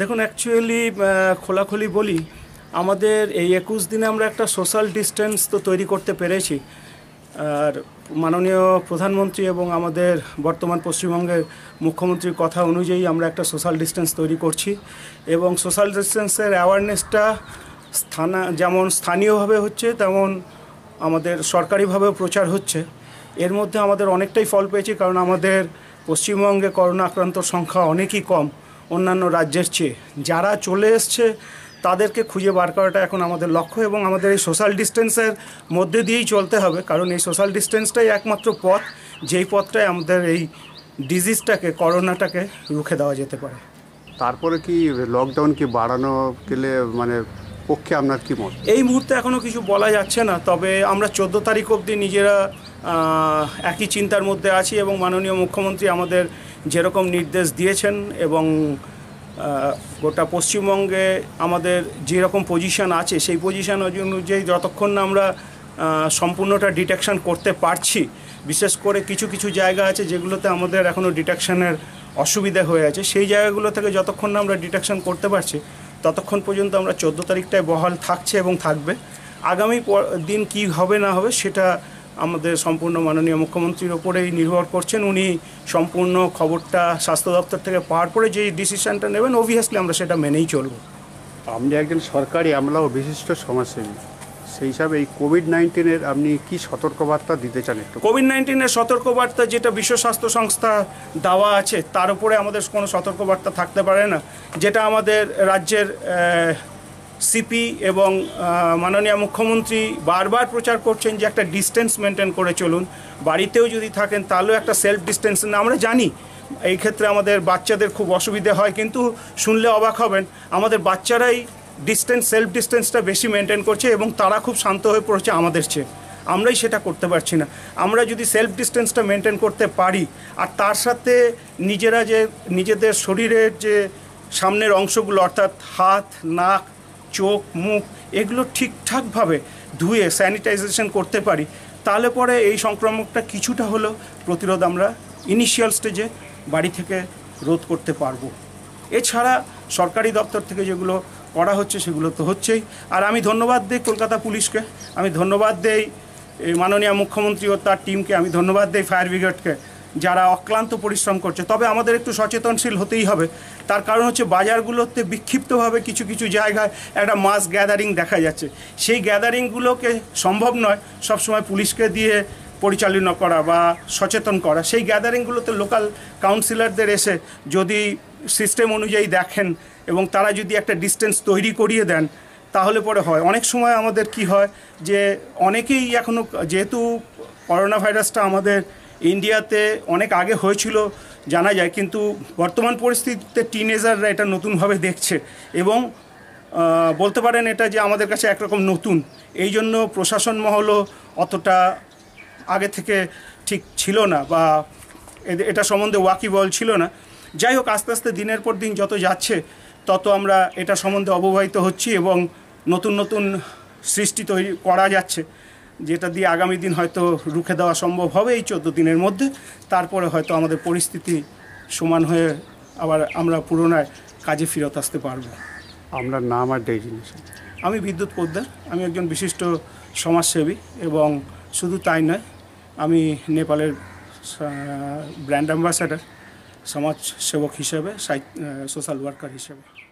দেখুন অ্যাকচুয়ালি খোলাখুলি বলি আমাদের এই একুশ দিনে আমরা একটা সোশ্যাল ডিস্টেন্স তো তৈরি করতে পেরেছি আর মাননীয় প্রধানমন্ত্রী এবং আমাদের বর্তমান পশ্চিমবঙ্গের মুখ্যমন্ত্রীর কথা অনুযায়ী আমরা একটা সোশ্যাল ডিস্টেন্স তৈরি করছি এবং সোশ্যাল ডিস্টেন্সের অ্যাওয়ারনেসটা স্থানা যেমন স্থানীয়ভাবে হচ্ছে তেমন আমাদের সরকারিভাবেও প্রচার হচ্ছে এর মধ্যে আমাদের অনেকটাই ফল পেয়েছি কারণ আমাদের পশ্চিমবঙ্গে করোনা আক্রান্তর সংখ্যা অনেকই কম অন্যান্য রাজ্যের চেয়ে যারা চলে এসছে তাদেরকে খুঁজে বার করাটা এখন আমাদের লক্ষ্য এবং আমাদের এই সোশ্যাল ডিস্টেন্সের মধ্যে দিয়েই চলতে হবে কারণ এই সোশ্যাল ডিস্টেন্সটাই একমাত্র পথ যেই পথটাই আমাদের এই ডিজিজটাকে করোনাটাকে রুখে দেওয়া যেতে পারে তারপরে কি লকডাউন কি বাড়ানো গেলে মানে পক্ষে আপনার কি মত এই মুহূর্তে এখনও কিছু বলা যাচ্ছে না তবে আমরা চোদ্দ তারিখ অবধি নিজেরা একই চিন্তার মধ্যে আছি এবং মাননীয় মুখ্যমন্ত্রী আমাদের যেরকম নির্দেশ দিয়েছেন এবং গোটা পশ্চিমবঙ্গে আমাদের যেরকম পজিশান আছে সেই পজিশান অনুযায়ী যতক্ষণ না আমরা সম্পূর্ণটা ডিটেকশান করতে পারছি বিশেষ করে কিছু কিছু জায়গা আছে যেগুলোতে আমাদের এখনও ডিটেকশানের অসুবিধা হয়ে আছে সেই জায়গাগুলো থেকে যতক্ষণ না আমরা ডিটেকশান করতে পারছি ততক্ষণ পর্যন্ত আমরা চোদ্দো তারিখটায় বহাল থাকছে এবং থাকবে আগামী দিন কি হবে না হবে সেটা আমাদের সম্পূর্ণ মাননীয় মুখ্যমন্ত্রীর ওপরেই নির্ভর করছেন উনি সম্পূর্ণ খবরটা স্বাস্থ্য দপ্তর থেকে পাওয়ার পরে যে ডিসিশানটা নেবেন অবভিয়াসলি আমরা সেটা মেনেই চলব আপনি একজন সরকারি আমলা ও বিশিষ্ট সমাজসেবী সেই হিসাবে এই কোভিড নাইন্টিনের আপনি কি সতর্কবার্তা দিতে চান একটু কোভিড নাইন্টিনের সতর্কবার্তা যেটা বিশ্ব স্বাস্থ্য সংস্থা দেওয়া আছে তার উপরে আমাদের কোনো সতর্কবার্তা থাকতে পারে না যেটা আমাদের রাজ্যের সিপি এবং মাননীয় মুখ্যমন্ত্রী বারবার প্রচার করছেন যে একটা ডিস্টেন্স মেনটেন করে চলুন বাড়িতেও যদি থাকেন তাহলেও একটা সেলফ ডিস্টেন্স আমরা জানি এই ক্ষেত্রে আমাদের বাচ্চাদের খুব অসুবিধে হয় কিন্তু শুনলে অবাক হবেন আমাদের বাচ্চারাই ডিস্টেন্স সেলফ ডিস্টেন্সটা বেশি মেনটেন করছে এবং তারা খুব শান্ত হয়ে পড়েছে আমাদের চেয়ে আমরাই সেটা করতে পারছি না আমরা যদি সেলফ ডিস্টেন্সটা মেনটেন করতে পারি আর তার সাথে নিজেরা যে নিজেদের শরীরের যে সামনের অংশগুলো অর্থাৎ হাত নাক চোখ মুখ এগুলো ঠিকঠাকভাবে ধুয়ে স্যানিটাইজেশন করতে পারি তাহলে পরে এই সংক্রমকটা কিছুটা হলেও প্রতিরোধ আমরা ইনিশিয়াল স্টেজে বাড়ি থেকে রোধ করতে পারবো এছাড়া সরকারি দপ্তর থেকে যেগুলো করা হচ্ছে সেগুলো তো হচ্ছেই আর আমি ধন্যবাদ দিই কলকাতা পুলিশকে আমি ধন্যবাদ দেই মাননীয় মুখ্যমন্ত্রী ও তার টিমকে আমি ধন্যবাদ দিই ফায়ার ব্রিগেডকে যারা অক্লান্ত পরিশ্রম করছে তবে আমাদের একটু সচেতনশীল হতেই হবে তার কারণ হচ্ছে বাজারগুলোতে বিক্ষিপ্তভাবে কিছু কিছু জায়গায় একটা মাস গ্যাদারিং দেখা যাচ্ছে সেই গ্যাদারিংগুলোকে সম্ভব নয় সবসময় পুলিশকে দিয়ে পরিচালনা করা বা সচেতন করা সেই গ্যাদারিংগুলোতে লোকাল কাউন্সিলরদের এসে যদি সিস্টেম অনুযায়ী দেখেন এবং তারা যদি একটা ডিস্টেন্স তৈরি করিয়ে দেন তাহলে পরে হয় অনেক সময় আমাদের কি হয় যে অনেকেই এখনও যেহেতু করোনা ভাইরাসটা আমাদের ইন্ডিয়াতে অনেক আগে হয়েছিল জানা যায় কিন্তু বর্তমান পরিস্থিতিতে টিনেজাররা এটা নতুনভাবে দেখছে এবং বলতে পারেন এটা যে আমাদের কাছে একরকম নতুন এই জন্য প্রশাসন মহলও অতটা আগে থেকে ঠিক ছিল না বা এটা সম্বন্ধে ওয়াকিবল ছিল না যাই হোক আস্তে আস্তে দিনের পর দিন যত যাচ্ছে তত আমরা এটা সম্বন্ধে অববাহিত হচ্ছি এবং নতুন নতুন সৃষ্টি তৈরি করা যাচ্ছে যেটা দিয়ে আগামী দিন হয়তো রুখে দেওয়া সম্ভব হবে এই চোদ্দো দিনের মধ্যে তারপরে হয়তো আমাদের পরিস্থিতি সমান হয়ে আবার আমরা পুরোনায় কাজে ফিরত আসতে পারবো আমরা নাম আর জিনিস আমি বিদ্যুৎ পোদ্দার আমি একজন বিশিষ্ট সমাজসেবী এবং শুধু তাই নয় আমি নেপালের ব্র্যান্ড অ্যাম্বাসাডার সমাজ সেবক হিসেবে সোশ্যাল ওয়ার্কার হিসেবে